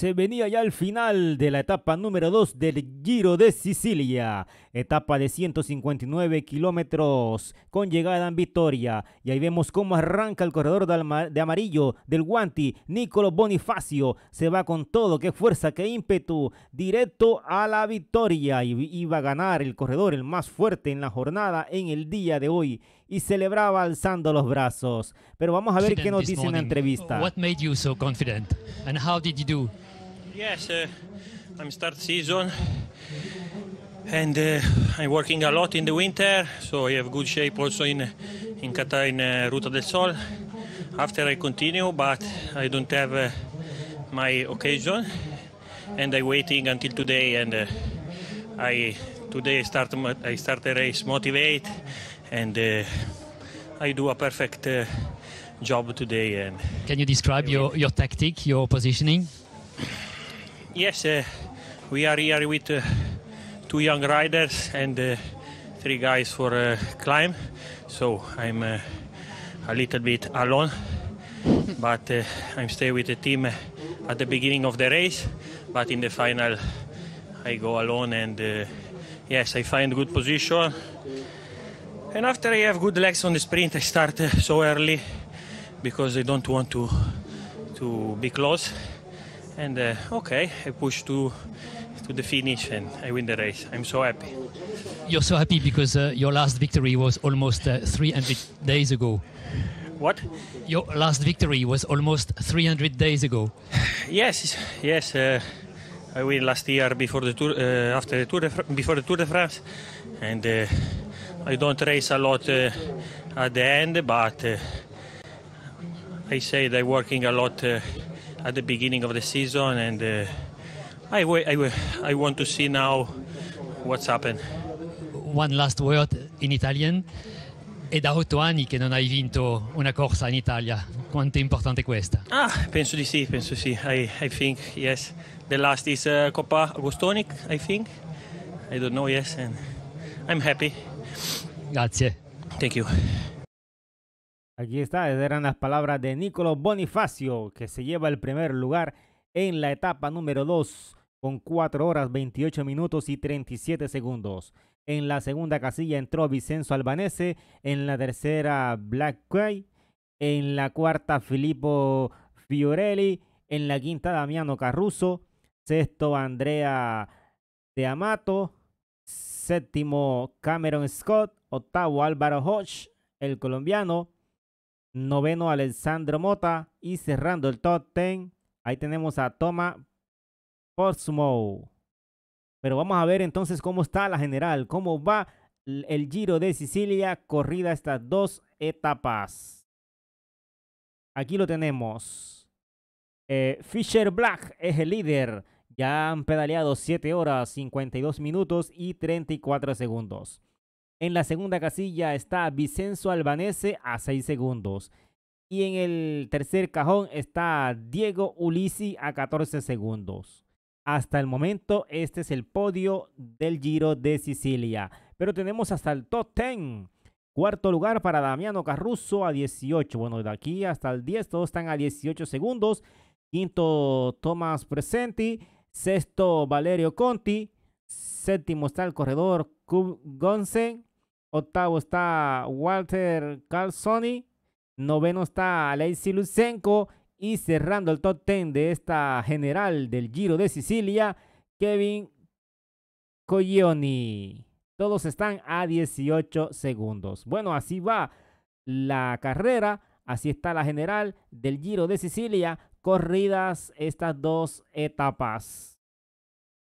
se venía ya al final de la etapa número 2 del Giro de Sicilia, etapa de 159 kilómetros con llegada en Vitoria. Y ahí vemos cómo arranca el corredor de amarillo del Guanti, Nicolo Bonifacio, se va con todo, qué fuerza, qué ímpetu, directo a la victoria. Y iba a ganar el corredor, el más fuerte en la jornada en el día de hoy. Y celebraba alzando los brazos. Pero vamos a ver qué nos dice en la entrevista. What made you so confident and how did you Yes, uh, I'm start season and uh, I'm working a lot in the winter, so I have good shape also in in Qatar in uh, Ruta del Sol. After I continue, but I don't have uh, my occasion, and I waiting until today. And uh, I today I start I start a race motivate, and uh, I do a perfect uh, job today. And can you describe your your tactic, your positioning? Yes, uh, we are here with uh, two young riders and uh, three guys for a climb. So I'm a little bit alone, but I'm stay with the team at the beginning of the race. But in the final, I go alone and yes, I find good position. And after I have good legs on the sprint, I start so early because I don't want to to be close and uh, okay, I push to to the finish and I win the race. I'm so happy. You're so happy because uh, your last victory was almost uh, 300 days ago. What? Your last victory was almost 300 days ago. yes, yes. Uh, I win last year before the tour, uh, after the tour, de, before the Tour de France, and uh, I don't race a lot at the end, but I said I'm working a lot at the beginning of the season, and uh, I, w- I, w- I want to see now what's happened. One last word in Italian. È da otto anni che non hai vinto una corsa in Italia. Quanto è importante questa? Ah, penso di sì, penso sì. I, I think, yes. The last is uh, Coppa Agostonic, I think. I don't know, yes. And I'm happy. Grazie. Thank you. Aquí está, eran las palabras de Nicolás Bonifacio, que se lleva el primer lugar en la etapa número 2 con 4 horas 28 minutos y 37 segundos. En la segunda casilla entró Vicenzo Albanese, en la tercera Black en la cuarta Filippo Fiorelli, en la quinta Damiano Carruso, sexto Andrea De Amato, séptimo Cameron Scott, octavo Álvaro Hodge, el colombiano, Noveno, Alessandro Mota. Y cerrando el top 10, ahí tenemos a Toma Portsmouth. Pero vamos a ver entonces cómo está la general, cómo va el Giro de Sicilia, corrida estas dos etapas. Aquí lo tenemos. Eh, Fisher Black es el líder. Ya han pedaleado 7 horas, 52 minutos y 34 segundos. En la segunda casilla está Vicenzo Albanese a 6 segundos. Y en el tercer cajón está Diego Ulisi a 14 segundos. Hasta el momento este es el podio del Giro de Sicilia. Pero tenemos hasta el top 10. Cuarto lugar para Damiano Carruso a 18. Bueno, de aquí hasta el 10 todos están a 18 segundos. Quinto Tomás Presenti. Sexto Valerio Conti. Séptimo está el corredor Kub Gonsen. Octavo está Walter Calzoni. Noveno está Alexi Luzenko Y cerrando el top ten de esta general del Giro de Sicilia, Kevin Coglioni. Todos están a 18 segundos. Bueno, así va la carrera. Así está la general del Giro de Sicilia. Corridas estas dos etapas.